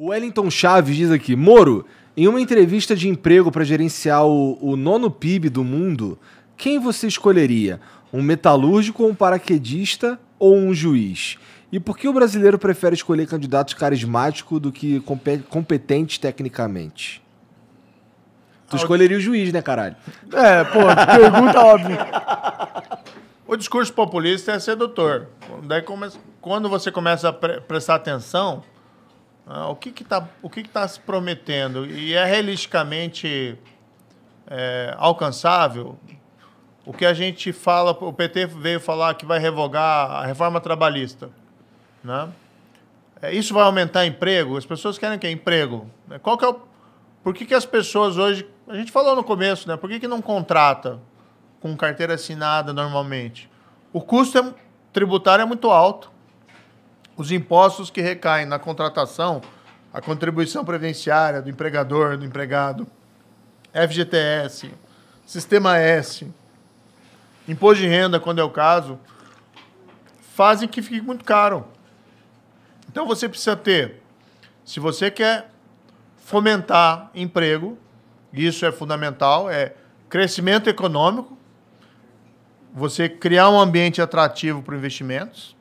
O Wellington Chaves diz aqui: Moro, em uma entrevista de emprego para gerenciar o, o nono PIB do mundo, quem você escolheria? Um metalúrgico, um paraquedista ou um juiz? E por que o brasileiro prefere escolher candidatos carismáticos do que competentes tecnicamente? Tu escolheria o juiz, né, caralho? É, pô, pergunta óbvia. O discurso populista é sedutor. Daí quando você começa a prestar atenção, ah, o que está que, tá, que que tá se prometendo? E é realisticamente é, alcançável? O que a gente fala, o PT veio falar que vai revogar a reforma trabalhista. Né? É, isso vai aumentar emprego? As pessoas querem que emprego. É, qual que é o, por que, que as pessoas hoje. A gente falou no começo, né? Por que, que não contrata com carteira assinada normalmente? O custo é, tributário é muito alto os impostos que recaem na contratação, a contribuição previdenciária do empregador, do empregado, FGTS, Sistema S, Imposto de Renda, quando é o caso, fazem que fique muito caro. Então você precisa ter, se você quer fomentar emprego, isso é fundamental, é crescimento econômico, você criar um ambiente atrativo para investimentos,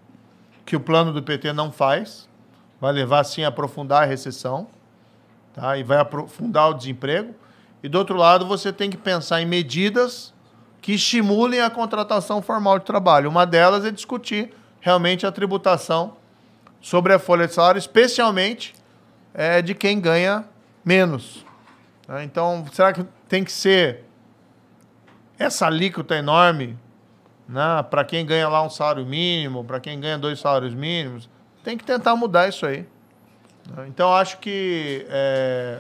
que o plano do PT não faz, vai levar sim a aprofundar a recessão, tá? E vai aprofundar o desemprego. E do outro lado, você tem que pensar em medidas que estimulem a contratação formal de trabalho. Uma delas é discutir realmente a tributação sobre a folha de salário, especialmente é, de quem ganha menos. Né? Então, será que tem que ser essa alíquota enorme né? para quem ganha lá um salário mínimo, para quem ganha dois salários mínimos. Tem que tentar mudar isso aí. Né? Então, acho que, é,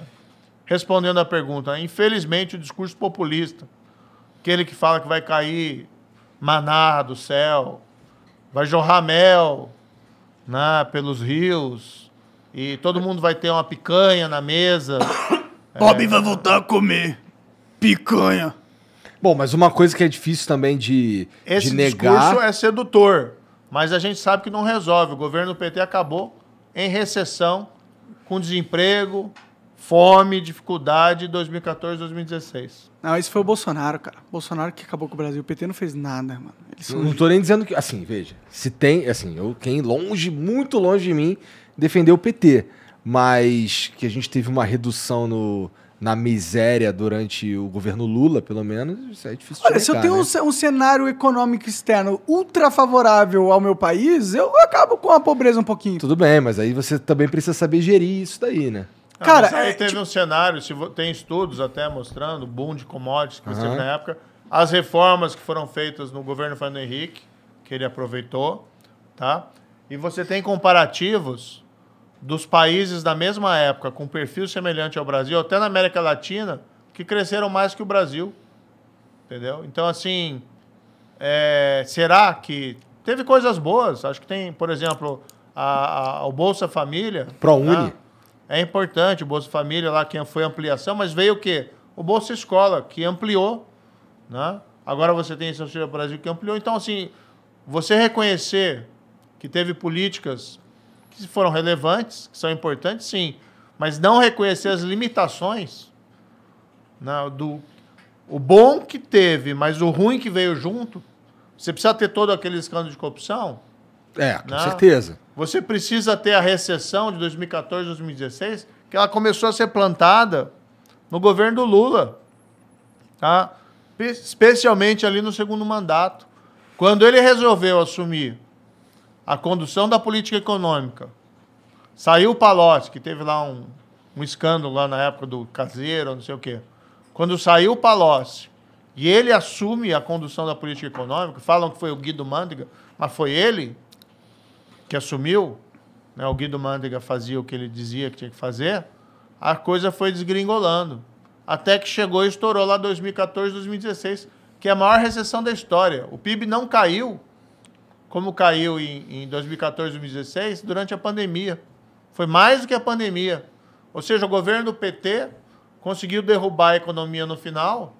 respondendo à pergunta, infelizmente o discurso populista, aquele que fala que vai cair maná do céu, vai jorrar mel né, pelos rios, e todo mundo vai ter uma picanha na mesa. Bob é, vai voltar a comer picanha. Bom, mas uma coisa que é difícil também de, Esse de negar. Esse discurso é sedutor, mas a gente sabe que não resolve. O governo do PT acabou em recessão, com desemprego, fome, dificuldade 2014, 2016. Não, isso foi o Bolsonaro, cara. Bolsonaro que acabou com o Brasil. O PT não fez nada, mano. São... Não estou nem dizendo que. Assim, veja. Se tem. Assim, eu, quem longe, muito longe de mim, defendeu o PT. Mas que a gente teve uma redução no na miséria durante o governo Lula, pelo menos, isso é difícil Olha, se eu tenho né? um, cenário econômico externo ultra favorável ao meu país, eu acabo com a pobreza um pouquinho. Tudo bem, mas aí você também precisa saber gerir isso daí, né? Não, Cara, aí é, teve tipo... um cenário, tem estudos até mostrando, boom de commodities que uhum. teve na época, as reformas que foram feitas no governo Fernando Henrique, que ele aproveitou, tá? E você tem comparativos dos países da mesma época, com perfil semelhante ao Brasil, até na América Latina, que cresceram mais que o Brasil. Entendeu? Então, assim, é, será que. Teve coisas boas, acho que tem, por exemplo, a, a, o Bolsa Família. ProUni. Né? É importante, o Bolsa Família lá que foi ampliação, mas veio o quê? O Bolsa Escola, que ampliou. Né? Agora você tem esse Auxílio Brasil que ampliou. Então, assim, você reconhecer que teve políticas que foram relevantes, que são importantes, sim. Mas não reconhecer as limitações né, do o bom que teve, mas o ruim que veio junto. Você precisa ter todo aquele escândalo de corrupção? É, com né? certeza. Você precisa ter a recessão de 2014, 2016, que ela começou a ser plantada no governo do Lula. Tá? Especialmente ali no segundo mandato. Quando ele resolveu assumir a condução da política econômica. Saiu o Palocci, que teve lá um, um escândalo lá na época do caseiro, não sei o quê. Quando saiu o Palocci e ele assume a condução da política econômica, falam que foi o Guido Mandiga mas foi ele que assumiu, né? o Guido Mandiga fazia o que ele dizia que tinha que fazer, a coisa foi desgringolando. Até que chegou e estourou lá 2014, 2016, que é a maior recessão da história. O PIB não caiu como caiu em, em 2014, 2016, durante a pandemia. Foi mais do que a pandemia. Ou seja, o governo do PT conseguiu derrubar a economia no final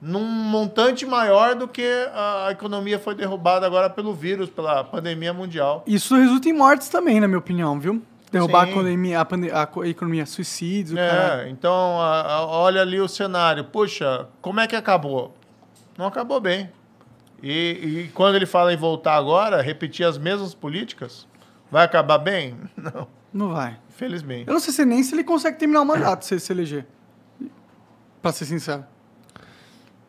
num montante maior do que a economia foi derrubada agora pelo vírus, pela pandemia mundial. Isso resulta em mortes também, na minha opinião, viu? Derrubar Sim. a economia, a, pandemia, a economia suicídio. É, cara. então a, a, olha ali o cenário. Puxa, como é que acabou? Não acabou bem. E, e quando ele fala em voltar agora, repetir as mesmas políticas, vai acabar bem? Não. Não vai. Infelizmente. Eu não sei se nem se ele consegue terminar o mandato se ele se eleger. Para ser sincero.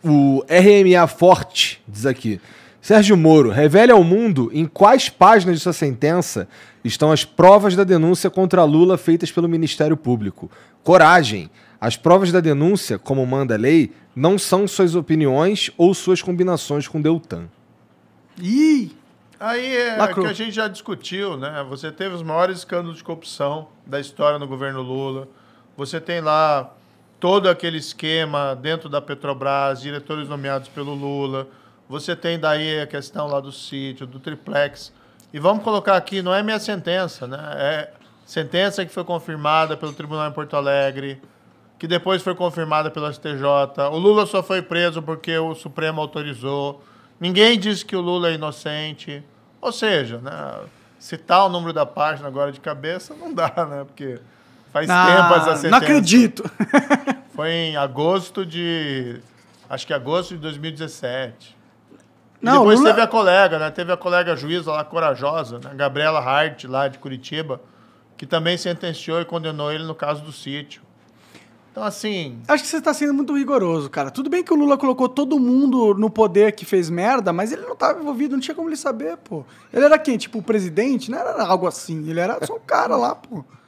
O RMA Forte diz aqui. Sérgio Moro, revele ao mundo em quais páginas de sua sentença estão as provas da denúncia contra Lula feitas pelo Ministério Público. Coragem! As provas da denúncia, como manda a lei, não são suas opiniões ou suas combinações com Deltan. Ih! Aí é o que a gente já discutiu, né? Você teve os maiores escândalos de corrupção da história no governo Lula. Você tem lá todo aquele esquema dentro da Petrobras, diretores nomeados pelo Lula. Você tem daí a questão lá do sítio, do triplex. E vamos colocar aqui, não é minha sentença, né? É sentença que foi confirmada pelo tribunal em Porto Alegre que depois foi confirmada pelo STJ. O Lula só foi preso porque o Supremo autorizou. Ninguém disse que o Lula é inocente. Ou seja, né, citar tá o número da página agora de cabeça não dá, né? Porque faz ah, tempo essa sentença. Não acredito! Foi em agosto de. Acho que agosto de 2017. E não, depois Lula... teve a colega, né? Teve a colega juíza lá, corajosa, né? Gabriela Hart, lá de Curitiba, que também sentenciou e condenou ele no caso do sítio. Então, assim. Acho que você está sendo muito rigoroso, cara. Tudo bem que o Lula colocou todo mundo no poder que fez merda, mas ele não estava envolvido, não tinha como ele saber, pô. Ele era quem? Tipo, o presidente? Não era algo assim. Ele era só um cara lá, pô.